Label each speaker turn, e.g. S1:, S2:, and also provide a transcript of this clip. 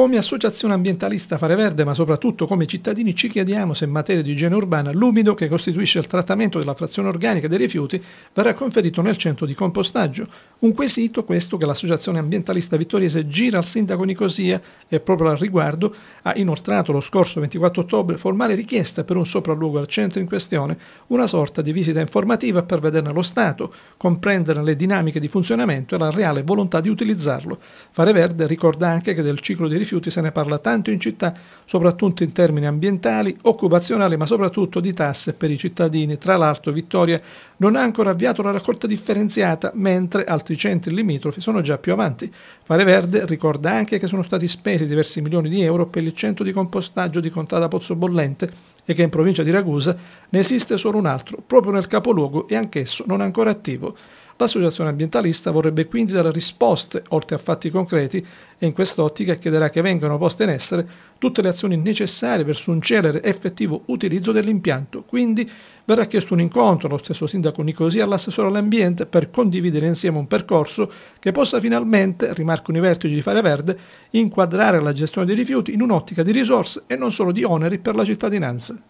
S1: Come associazione ambientalista Fare Verde, ma soprattutto come cittadini, ci chiediamo se in materia di igiene urbana l'umido che costituisce il trattamento della frazione organica dei rifiuti verrà conferito nel centro di compostaggio, un quesito questo che l'associazione ambientalista vittoriese gira al sindaco Nicosia e proprio al riguardo ha inoltrato lo scorso 24 ottobre formale richiesta per un sopralluogo al centro in questione, una sorta di visita informativa per vederne lo stato, comprendere le dinamiche di funzionamento e la reale volontà di utilizzarlo. Fare Verde ricorda anche che del ciclo dei rifiuti se ne parla tanto in città, soprattutto in termini ambientali, occupazionali, ma soprattutto di tasse per i cittadini. Tra l'altro Vittoria non ha ancora avviato la raccolta differenziata, mentre altri altri centri limitrofi sono già più avanti. Fare Verde ricorda anche che sono stati spesi diversi milioni di euro per il centro di compostaggio di Contada Pozzo Bollente e che in provincia di Ragusa ne esiste solo un altro, proprio nel capoluogo e anch'esso non ancora attivo. L'associazione ambientalista vorrebbe quindi dare risposte oltre a fatti concreti e in quest'ottica chiederà che vengano poste in essere tutte le azioni necessarie verso un celere effettivo utilizzo dell'impianto. Quindi verrà chiesto un incontro allo stesso sindaco Nicosia e all'assessore all'ambiente per condividere insieme un percorso che possa finalmente, rimarcano i vertici di Fare Verde, inquadrare la gestione dei rifiuti in un'ottica di risorse e non solo di oneri per la cittadinanza.